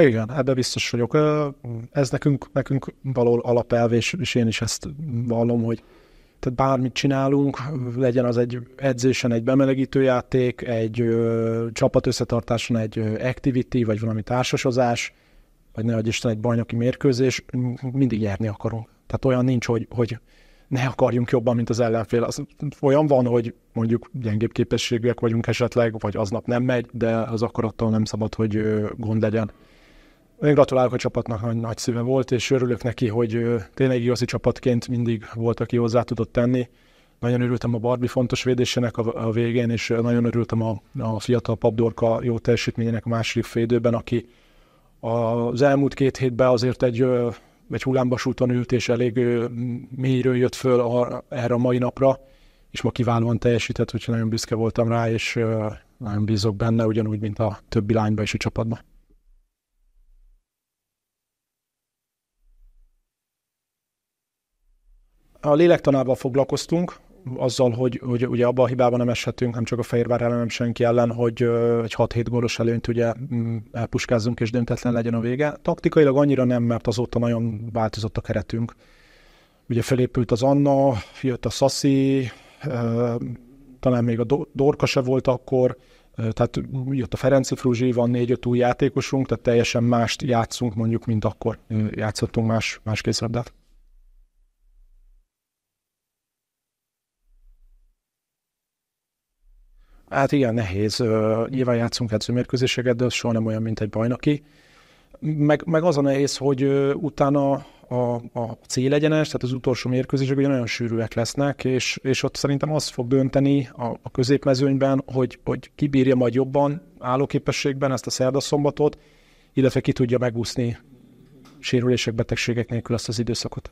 Igen, ebbe hát biztos vagyok. Ez nekünk, nekünk való alapelv, és én is ezt vallom, hogy tehát bármit csinálunk, legyen az egy edzésen egy bemelegítő játék, egy ö, csapat összetartáson egy activity, vagy valami társasozás, vagy ne adj Isten egy bajnoki mérkőzés, mindig nyerni akarunk. Tehát olyan nincs, hogy, hogy ne akarjunk jobban, mint az ellenfél. Az, olyan van, hogy mondjuk gyengébb képességűek vagyunk esetleg, vagy aznap nem megy, de az akarattal nem szabad, hogy gond legyen. Én gratulálok a csapatnak, hogy nagy szíve volt, és örülök neki, hogy tényleg igazi csapatként mindig volt, aki hozzá tudott tenni. Nagyon örültem a Barbie fontos védésének a, végén, és nagyon örültem a, a fiatal Papdorka jó teljesítményének a második félidőben, aki az elmúlt két hétben azért egy, egy hullámbasúton ült, és elég mélyről jött föl a, erre a mai napra, és ma kiválóan teljesített, úgyhogy nagyon büszke voltam rá, és nagyon bízok benne, ugyanúgy, mint a többi lányba és a csapatban. a lélektanával foglalkoztunk, azzal, hogy, hogy ugye abban a hibában nem eshetünk, nem csak a Fehérvár ellen, nem senki ellen, hogy egy 6-7 gólos előnyt ugye mm, elpuskázzunk és döntetlen legyen a vége. Taktikailag annyira nem, mert azóta nagyon változott a keretünk. Ugye felépült az Anna, jött a Sassi, talán még a Dorka se volt akkor, tehát jött a Ferenci Fruzsi, van négy-öt új játékosunk, tehát teljesen mást játszunk mondjuk, mint akkor játszottunk más, más készlabdát. Hát igen, nehéz. Nyilván játszunk mérkőzéseket, de az soha nem olyan, mint egy bajnoki. Meg, meg az a nehéz, hogy utána a, a egyenes, tehát az utolsó mérkőzések ugye nagyon sűrűek lesznek, és, és ott szerintem az fog dönteni a, a középmezőnyben, hogy, hogy ki bírja majd jobban állóképességben ezt a szerdaszombatot, illetve ki tudja megúszni sérülések, betegségek nélkül azt az időszakot.